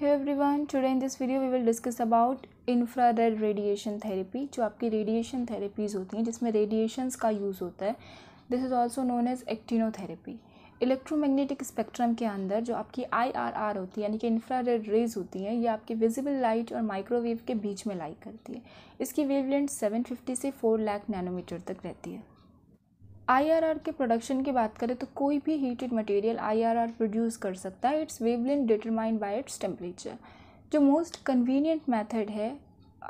Hey everyone today in this video we will discuss about infrared radiation therapy जो आपकी radiation therapies होती हैं जिसमें रेडिएशंस का यूज़ होता है this is also known as actinotherapy electromagnetic spectrum के अंदर जो आपकी आई आर आर होती है यानी कि इंफ्रारेड रेज होती हैं ये आपकी विजिबल लाइट और माइक्रोवेव के बीच में लाई करती है इसकी वेवलेंथ सेवन से फोर लाख नैनोमीटर तक रहती है आईआरआर के प्रोडक्शन की बात करें तो कोई भी हीटेड मटेरियल आईआरआर प्रोड्यूस कर सकता है its wavelength determined by its temperature जो मोस्ट कन्वीनियंट मेथड है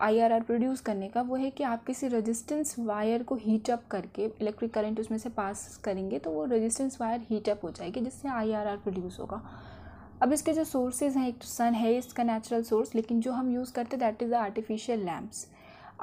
आईआरआर प्रोड्यूस करने का वो है कि आप किसी रेजिस्टेंस वायर को हीट अप करके इलेक्ट्रिक करंट उसमें से पास करेंगे तो वो रेजिस्टेंस वायर हीट अप हो जाएगी जिससे आईआरआर प्रोड्यूस होगा अब इसके जो सोर्सेज हैं एक तो सन है इसका नेचुरल सोर्स लेकिन जो हम यूज़ करते हैं that is the artificial lamps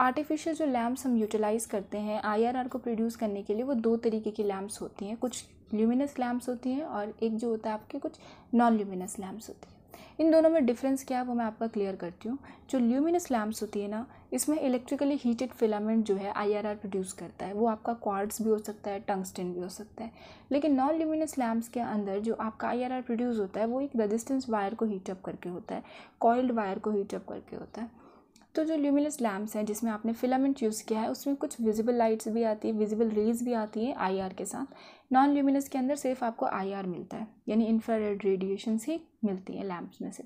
artificial जो लैम्प्स हम यूटिलाइज़ करते हैं आईआरआर को प्रोड्यूस करने के लिए वो दो तरीके की लैम्प्स होती हैं कुछ ल्यूमिनस लैम्प्स होती हैं और एक जो होता है आपके कुछ नॉन ल्यूमिनस लैम्प्स होती हैं इन दोनों में डिफरेंस क्या है वो मैं आपका क्लियर करती हूँ जो ल्यूमिनस लैम्प्स होती है ना इसमें इलेक्ट्रिकली हीटेड फिलामेंट जो है आईआरआर प्रोड्यूस करता है वो आपका क्वार्ट्स भी हो सकता है टंगस्टन भी हो सकता है लेकिन नॉन ल्यूमिनस लैम्प्स के अंदर जो आपका आईआरआर प्रोड्यूस होता है वो एक रेजिस्टेंस वायर को हीटअप करके होता है कॉइल्ड वायर को हीटअप करके होता है तो जो ल्यूमिनस लैम्प्स हैं जिसमें आपने फिलामेंट यूज़ किया है उसमें कुछ विजिबल लाइट्स भी आती है विजिबल रेज भी आती है आई के साथ नॉन ल्यूमिनस के अंदर सिर्फ आपको आई मिलता है यानी इंफ्रारेड रेडिएशन ही मिलती है लैम्प्स में से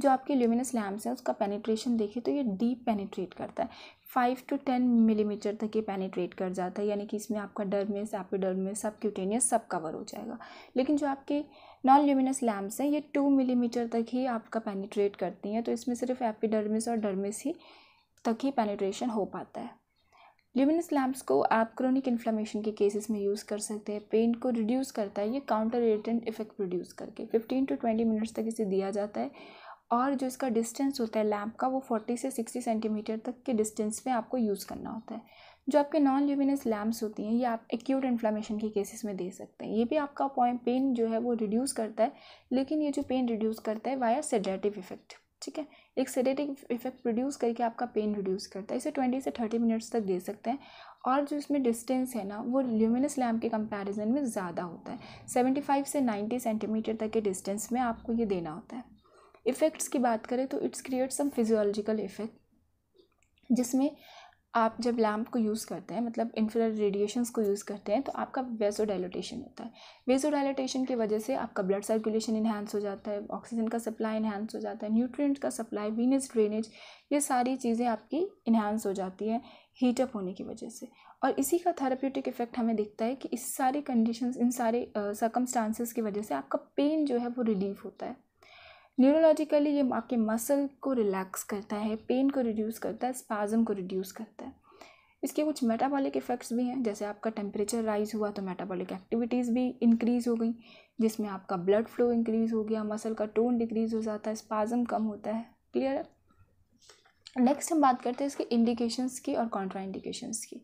जो आपके ल्यूमिनस लैम्प्स हैं उसका पेनिट्रेशन देखें तो ये डीप पेनिट्रेट करता है फाइव टू टेन मिलीमीटर तक ये पेनिट्रेट कर जाता है यानी कि इसमें आपका डर्मिस एपिडर्मिस सब क्यूटेनियस सब कवर हो जाएगा लेकिन जो आपके नॉन ल्यूमिनस लैम्प्स हैं ये टू मिलीमीटर तक ही आपका पेनिट्रेट करती हैं तो इसमें सिर्फ एपिडर्मिस और डर्मिस ही तक ही पेनिट्रेशन हो पाता है ल्यूमिनस लैम्प्स को आप क्रोनिक इन्फ्लामेशन के केसेस में यूज़ कर सकते हैं पेन को रिड्यूस करता है ये काउंटर इरेटेंट इफेक्ट प्रोड्यूस करके फिफ्टीन टू ट्वेंटी मिनट्स तक इसे दिया जाता है और जो इसका डिस्टेंस होता है लैम्प का वो फोर्टी से सिक्सटी सेंटीमीटर तक के डिस्टेंस में आपको यूज़ करना होता है जो आपके नॉन ल्यूमिनस लैम्प्स होती हैं ये आप एक्यूट इन्फ्लामेशन के केसेस में दे सकते हैं ये भी आपका पॉइंट पेन जो है वो रिड्यूस करता है लेकिन ये जो पेन रिड्यूस करता है वाया सेडेटिव इफेक्ट ठीक है एक सेडेटिव इफेक्ट प्रोड्यूस करके आपका पेन रिड्यूस करता है इसे ट्वेंटी से थर्टी मिनट्स तक दे सकते हैं और जो इसमें डिस्टेंस है ना वो ल्यूमिनस लैम्प के कंपैरिजन में ज़्यादा होता है सेवेंटी फाइव से नाइन्टी सेंटीमीटर तक के डिस्टेंस में आपको ये देना होता है इफ़ेक्ट्स की बात करें तो its create some physiological effect जिसमें आप जब लैम्प को यूज़ करते हैं मतलब इन्फ्रारेड रेडिएशंस को यूज़ करते हैं तो आपका वेसो डायलोटेशन होता है वेसो डायलोटेशन की वजह से आपका ब्लड सर्कुलेशन इन्हांस हो जाता है ऑक्सीजन का सप्लाई इन्हांस हो जाता है न्यूट्रिएंट्स का सप्लाई वीनस ड्रेनेज ये सारी चीज़ें आपकी इन्हांस हो जाती है हीटअप होने की वजह से और इसी का थेरापेटिक इफेक्ट हमें दिखता है कि इस सारे कंडीशंस इन सारे सर्कमस्टांसिस uh, की वजह से आपका पेन जो है वो रिलीव होता है न्यूरोलॉजिकली ये आपके मसल को रिलैक्स करता है पेन को रिड्यूस करता है स्पाजम को रिड्यूस करता है इसके कुछ मेटाबॉलिक इफ़ेक्ट्स भी हैं जैसे आपका टेम्परेचर राइज हुआ तो मेटाबॉलिक एक्टिविटीज़ भी इंक्रीज़ हो गई जिसमें आपका ब्लड फ्लो इंक्रीज़ हो गया मसल का टोन डिक्रीज़ हो जाता है स्पाजम कम होता है क्लियर है नेक्स्ट हम बात करते हैं इसके इंडिकेशंस की और कॉन्ट्रा इंडिकेशंस की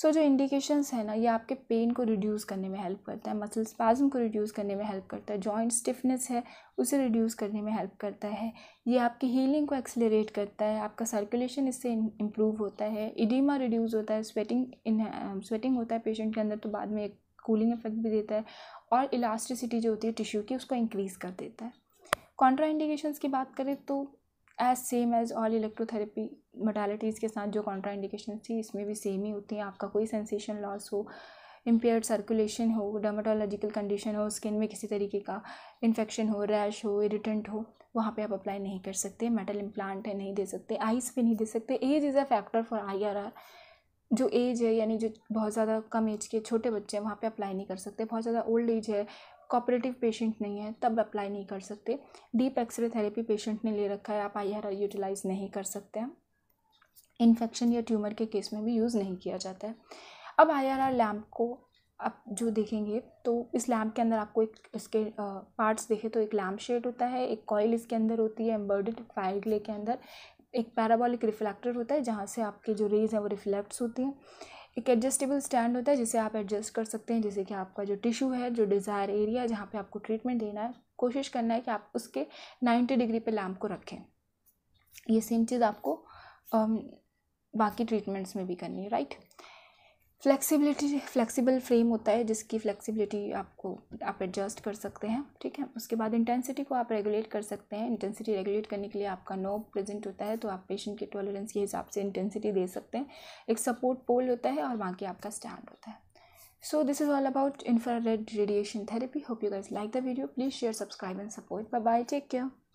सो so, जो इंडिकेशंस है ना ये आपके पेन को रिड्यूस करने में हेल्प करता है मसल स्पाज्म को रिड्यूस करने में हेल्प करता है जॉइंट स्टिफनेस है उसे रिड्यूस करने में हेल्प करता है ये आपकी हीलिंग को एक्सेलरेट करता है आपका सर्कुलेशन इससे इम्प्रूव होता है इडीमा रिड्यूस होता है स्वेटिंग इन स्वेटिंग होता है पेशेंट के अंदर तो बाद में एक कूलिंग इफेक्ट भी देता है और इलास्टिसिटी जो होती है टिश्यू की उसको इंक्रीज़ कर देता है कॉन्ट्रा इंडिकेशंस की बात करें तो as same as all electrotherapy modalities के साथ जो कॉन्ट्राइंडिकेशन थी इसमें भी सेम ही होती हैं आपका कोई सेंसेशन लॉस हो इम्पेयर्ड सर्कुलेशन हो डर्माटोलॉजिकल कंडीशन हो स्किन में किसी तरीके का इन्फेक्शन हो रैश हो इरिटेंट हो वहाँ पे आप अप्लाई नहीं कर सकते मेटल इम्प्लांट है नहीं दे सकते आइस पे नहीं दे सकते as is a factor for I R R जो एज है यानी जो बहुत ज़्यादा कम एज के छोटे बच्चे हैं वहाँ पे अप्लाई नहीं कर सकते बहुत ज़्यादा ओल्ड एज है कॉपरेटिव पेशेंट नहीं है तब अप्लाई नहीं कर सकते डीप एक्सरे थेरेपी पेशेंट ने ले रखा है आप आई आर यूटिलाइज़ नहीं कर सकते हैं इन्फेक्शन या ट्यूमर के केस में भी यूज़ नहीं किया जाता है अब आई आर आर लैम्प को आप जो देखेंगे तो इस लैम्प के अंदर आपको एक इसके पार्ट्स देखे तो एक लैम्प शेड होता है एक कॉयल इसके अंदर होती है एम्बर्डेड फायर ग्ले के अंदर एक पैराबॉलिक रिफ्लेक्टर होता है जहाँ से आपके जो रेज हैं वो रिफ्लेक्ट्स होती हैं एक एडजस्टेबल स्टैंड होता है जिसे आप एडजस्ट कर सकते हैं जैसे कि आपका जो टिश्यू है जो डिज़ायर एरिया जहाँ पे आपको ट्रीटमेंट देना है कोशिश करना है कि आप उसके नाइन्टी डिग्री पे लैम्प को रखें ये सेम चीज़ आपको um, बाकी ट्रीटमेंट्स में भी करनी है राइट फ्लेक्सिबिलिटी फ्लेक्सिबल फ्रेम होता है जिसकी फ्लेक्सिबिलिटी आपको आप एडजस्ट कर सकते हैं ठीक है उसके बाद इंटेंसिटी को आप रेगुलेट कर सकते हैं इंटेंसिटी रेगुलेट करने के लिए आपका नो प्रेजेंट होता है तो आप पेशेंट के टॉलरेंस के हिसाब से इंटेंसिटी दे सकते हैं एक सपोर्ट पोल होता है और बाकी आपका स्टैंड होता है so this is all about infrared radiation therapy hope you guys like the video please share subscribe and support bye bye take care